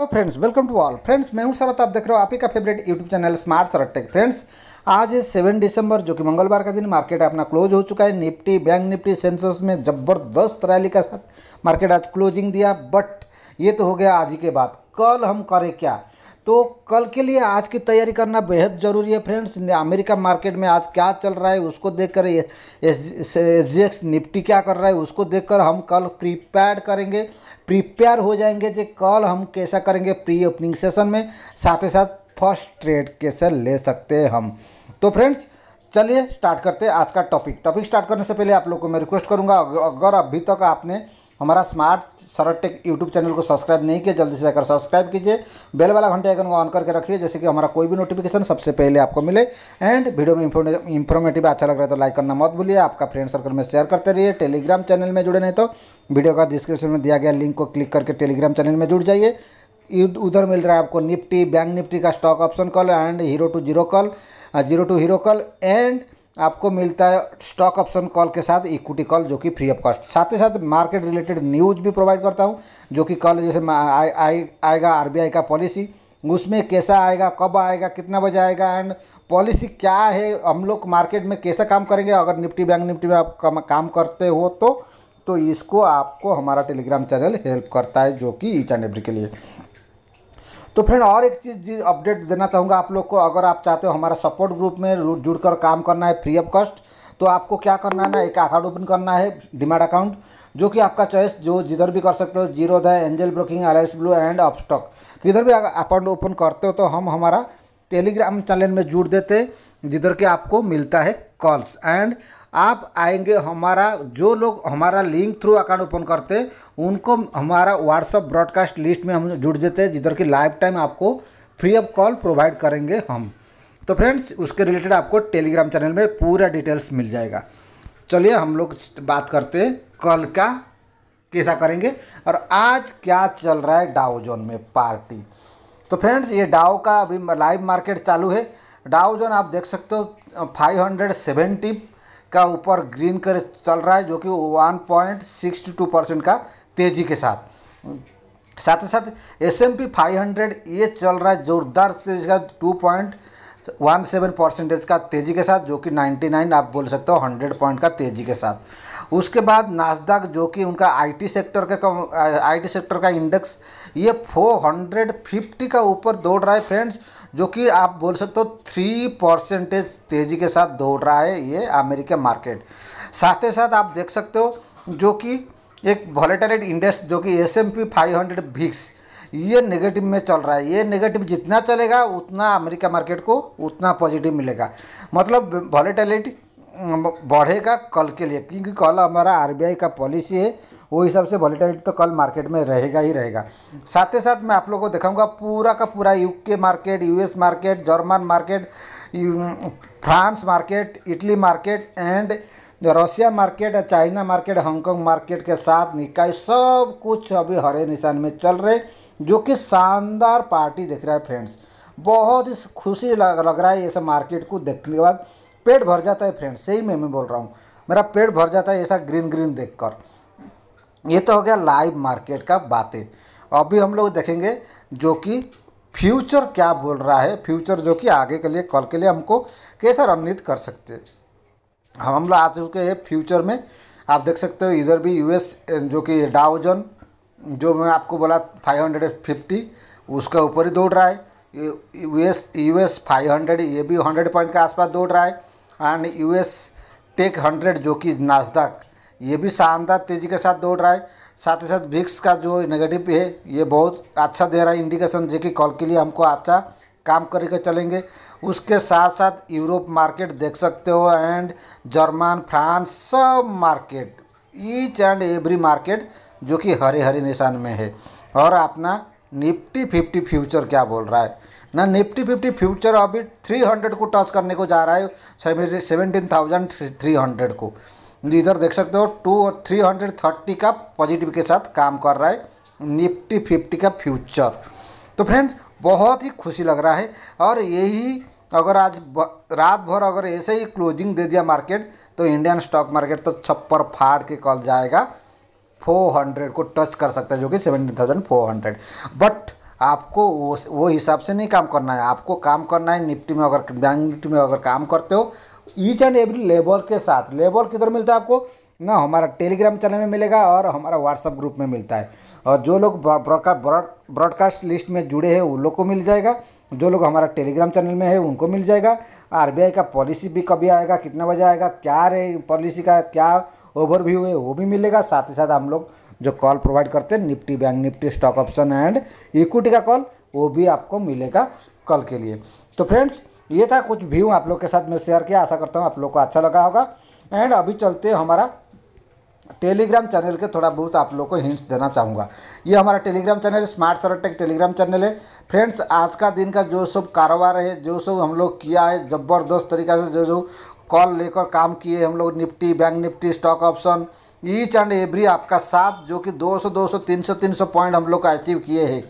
hello friends welcome to all friends मैं हूं शरत आप देख रहे हो आप ही का favourite YouTube channel smart Sharat tech friends आज है सेवन दिसंबर जो कि मंगलवार का दिन मार्केट अपना क्लोज हो चुका है निफ्टी बैंक निफ्टी सेंसस में जबरदस्त रैली का साथ मार्केट आज क्लोजिंग दिया बट ये तो हो गया आज ही के बाद कल हम करें क्या तो कल के लिए आज की तैयारी करना बेहद ज़रूरी है फ्रेंड्स अमेरिका मार्केट में आज क्या चल रहा है उसको देखकर एस जी एक्स निफ्टी क्या कर रहा है उसको देखकर हम कल प्रिपेयर करेंगे प्रिपेयर हो जाएंगे कि कल हम कैसा करेंगे प्री ओपनिंग सेशन में साथ ही साथ फर्स्ट ट्रेड कैसे ले सकते हैं हम तो फ्रेंड्स चलिए स्टार्ट करते हैं आज का टॉपिक टॉपिक स्टार्ट करने से पहले आप लोग को मैं रिक्वेस्ट करूँगा अगर अभी तक आपने हमारा smart Sharat tech YouTube channel को सब्सक्राइब नहीं किया जल्दी से जाकर सब्सक्राइब कीजिए बेल वाला घंटे आइकन को ऑन करके रखिए जैसे कि हमारा कोई भी नोटिफिकेशन सबसे पहले आपको मिले एंड वीडियो में इंफॉर्मेटिव अच्छा लग रहा है तो लाइक करना मत भूलिए आपका फ्रेंड सर्कल में शेयर करते रहिए टेलीग्राम चैनल में जुड़े नहीं तो वीडियो का डिस्क्रिप्शन में दिया गया लिंक को क्लिक करके टेलीग्राम चैनल में जुड़ जाइए उधर मिल रहा है आपको निफ्टी बैंक निफ्टी का stock option call and hero to zero call zero to hero call and आपको मिलता है स्टॉक ऑप्शन कॉल के साथ इक्विटी कॉल जो कि फ्री ऑफ कॉस्ट साथ ही साथ मार्केट रिलेटेड न्यूज़ भी प्रोवाइड करता हूँ जो कि कल जैसे आएगा आर का पॉलिसी उसमें कैसा आएगा कब आएगा कितना बजे आएगा एंड पॉलिसी क्या है हम लोग मार्केट में कैसा काम करेंगे अगर निफ्टी बैंक निफ्टी में आप काम करते हो तो तो इसको आपको हमारा टेलीग्राम चैनल हेल्प करता है जो कि ईच एंड एवरी के लिए तो फ्रेंड और एक चीज़ अपडेट देना चाहूँगा आप लोग को अगर आप चाहते हो हमारा सपोर्ट ग्रुप में जुड़कर काम करना है फ्री ऑफ कॉस्ट तो आपको क्या करना है ना एक अकाउंट ओपन करना है डिमांड अकाउंट जो कि आपका चॉइस जो जिधर भी कर सकते हो Zerodha Angel Broking Alice Blue and Upstox किधर भी अकाउंट ओपन करते हो तो हम हमारा टेलीग्राम चैनल में जुड़ देते जिधर के आपको मिलता है कॉल्स एंड आप आएंगे हमारा जो लोग हमारा लिंक थ्रू अकाउंट ओपन करते हैं उनको हमारा व्हाट्सअप ब्रॉडकास्ट लिस्ट में हम जुड़ देते हैं जिधर की लाइफ टाइम आपको फ्री ऑफ कॉल प्रोवाइड करेंगे हम तो फ्रेंड्स उसके रिलेटेड आपको टेलीग्राम चैनल में पूरा डिटेल्स मिल जाएगा चलिए हम लोग बात करते हैं कल का कैसा करेंगे और आज क्या चल रहा है डाओ जोन में पार्टी तो फ्रेंड्स ये डाओ का अभी लाइव मार्केट चालू है डाउ जोन आप देख सकते हो 570 का ऊपर ग्रीन कर चल रहा है जो कि 1.62 परसेंट का तेज़ी के साथ साथ ही साथ एस एम पी ये चल रहा है जोरदार से इसका two point one seven percentage का तेज़ी के साथ जो कि 99 आप बोल सकते हो 100 पॉइंट का तेज़ी के साथ उसके बाद नासदाक जो कि उनका आईटी सेक्टर का आईटी सेक्टर का इंडेक्स ये 450 का ऊपर दौड़ रहा है फ्रेंड्स जो कि आप बोल सकते हो थ्री परसेंटेज तेज़ी के साथ दौड़ रहा है ये अमेरिका मार्केट साथ ही साथ आप देख सकते हो जो कि एक वॉलेटरेट इंडेक्स जो कि S M P five hundred VIX ये नेगेटिव में चल रहा है ये नेगेटिव जितना चलेगा उतना अमेरिका मार्केट को उतना पॉजिटिव मिलेगा मतलब वॉलेटिलिटी बढ़ेगा कल के लिए क्योंकि कल हमारा आरबीआई का पॉलिसी है वो हिसाब से वॉलीटालिटी तो कल मार्केट में रहेगा ही रहेगा साथ ही साथ मैं आप लोगों को दिखाऊंगा पूरा का पूरा UK market US market German market France market Italy market and Russia market China market Hong Kong market के साथ निकाय सब कुछ अभी हरे निशान में चल रहे जो कि शानदार पार्टी दिख रहा है फ्रेंड्स बहुत ही खुशी लग लग रहा है ये सब मार्केट को देखने के बाद पेट भर जाता है फ्रेंड सही में मैं बोल रहा हूँ मेरा पेट भर जाता है ऐसा ग्रीन ग्रीन देखकर ये तो हो गया लाइव मार्केट का बातें अभी हम लोग देखेंगे जो कि फ्यूचर क्या बोल रहा है फ्यूचर जो कि आगे के लिए कल के लिए हमको कैसा रणनीति कर सकते हम हम लोग आ चुके हैं फ्यूचर में आप देख सकते हो इधर भी यूएस जो कि डाउजन जो मैं आपको बोला फाइव हंड्रेड फिफ्टी उसका ऊपर ही दौड़ रहा है यूएस यूएस फाइव हंड्रेड ये भी हंड्रेड पॉइंट के आसपास दौड़ रहा है एंड यूएस टेक हंड्रेड जो कि नाजदाक ये भी शानदार तेज़ी के साथ दौड़ रहा है साथ ही साथ ब्रिक्स का जो नेगेटिव है ये बहुत अच्छा दे रहा है इंडिकेशन जो कि कॉल के लिए हमको अच्छा काम करके चलेंगे उसके साथ साथ यूरोप मार्केट देख सकते हो एंड जर्मन फ्रांस सब market each and every market जो कि हरे हरे निशान में है और अपना निफ्टी फिफ्टी फ्यूचर क्या बोल रहा है ना निफ्टी फिफ्टी फ्यूचर अभी थ्री हंड्रेड को टच करने को जा रहा है सेवेंटीन थाउजेंड थ्री हंड्रेड को इधर देख सकते हो टू और थ्री हंड्रेड थर्टी का पॉजिटिव के साथ काम कर रहा है निफ्टी फिफ्टी का फ्यूचर तो फ्रेंड्स बहुत ही खुशी लग रहा है और यही अगर आज रात भर अगर ऐसे ही क्लोजिंग दे दिया मार्केट तो इंडियन स्टॉक मार्केट तो छप्पर फाड़ के कल जाएगा 400 को टच कर सकता है जो कि 17,400 बट आपको वो हिसाब से नहीं काम करना है आपको काम करना है निफ्टी में अगर बैंक निफ्टी में अगर काम करते हो ईच एंड एवरी लेबर के साथ लेबर किधर मिलता है आपको ना हमारा टेलीग्राम चैनल में मिलेगा और हमारा व्हाट्सअप ग्रुप में मिलता है और जो लोग ब्रॉडकास्ट लिस्ट में जुड़े हैं उन लोग को मिल जाएगा जो लोग हमारा टेलीग्राम चैनल में है उनको मिल जाएगा आरबीआई का पॉलिसी भी कभी आएगा कितना बजे आएगा क्या रे पॉलिसी का क्या ओवरव्यू है वो भी मिलेगा साथ ही साथ हम लोग जो कॉल प्रोवाइड करते हैं Nifty bank Nifty stock option and equity का कॉल वो भी आपको मिलेगा कल के लिए तो फ्रेंड्स ये था कुछ व्यू आप लोग के साथ मैं शेयर किया आशा करता हूँ आप लोग को अच्छा लगा होगा एंड अभी चलते हमारा टेलीग्राम चैनल के थोड़ा बहुत आप लोग को हिंट्स देना चाहूँगा ये हमारा टेलीग्राम चैनल है स्मार्ट सरटेक टेलीग्राम चैनल है फ्रेंड्स आज का दिन का जो सब कारोबार है जो सब हम लोग किया है ज़बरदस्त तरीका से जो जो कॉल लेकर काम किए हम लोग Nifty bank Nifty stock option each and every आपका साथ जो कि 200 200 300 300 पॉइंट हम लोग का अचीव किए हैं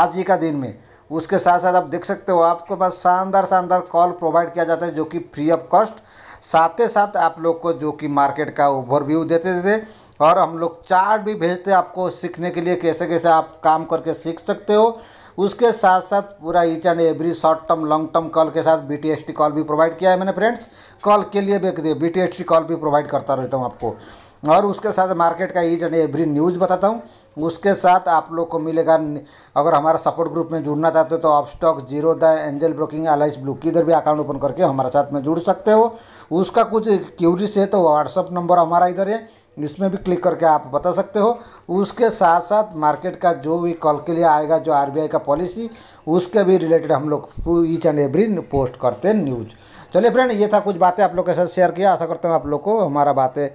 आज ही का दिन में उसके साथ साथ आप देख सकते हो आपके पास शानदार शानदार कॉल प्रोवाइड किया जाता है जो कि फ्री ऑफ कॉस्ट साथ ही साथ आप लोग को जो कि मार्केट का ओवरव्यू देते देते और हम लोग चार्ट भी भेजते हैं आपको सीखने के लिए कैसे कैसे आप काम करके सीख सकते हो उसके साथ साथ पूरा each and every short term long term call के साथ बी कॉल भी प्रोवाइड किया है मैंने फ्रेंड्स कॉल के लिए भी बी टी कॉल भी प्रोवाइड करता रहता हूँ आपको और उसके साथ मार्केट का ईच एंड एवरी न्यूज़ बताता हूँ उसके साथ आप लोग को मिलेगा अगर हमारा सपोर्ट ग्रुप में जुड़ना चाहते हो तो आप stock Zerodha Angel Broking Alice Blue किधर भी अकाउंट ओपन करके हमारे साथ में जुड़ सकते हो उसका कुछ क्यूरीज है तो व्हाट्सअप नंबर हमारा इधर है इसमें भी क्लिक करके आप बता सकते हो उसके साथ साथ मार्केट का जो भी कॉल के लिए आएगा जो आरबीआई का पॉलिसी उसके भी रिलेटेड हम लोग ईच एंड एवरी पोस्ट करते हैं न्यूज चलिए फ्रेंड ये था कुछ बातें आप लोग के साथ शेयर किया आशा करता हूँ आप लोग को हमारा बातें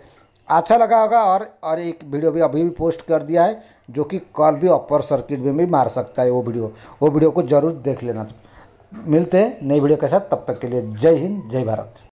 अच्छा लगा होगा और और एक वीडियो भी अभी भी पोस्ट कर दिया है जो कि कॉल भी अपर सर्किट में भी मार सकता है वो वीडियो वो वीडियो को जरूर देख लेना मिलते हैं नई वीडियो के साथ तब तक के लिए जय हिंद जय भारत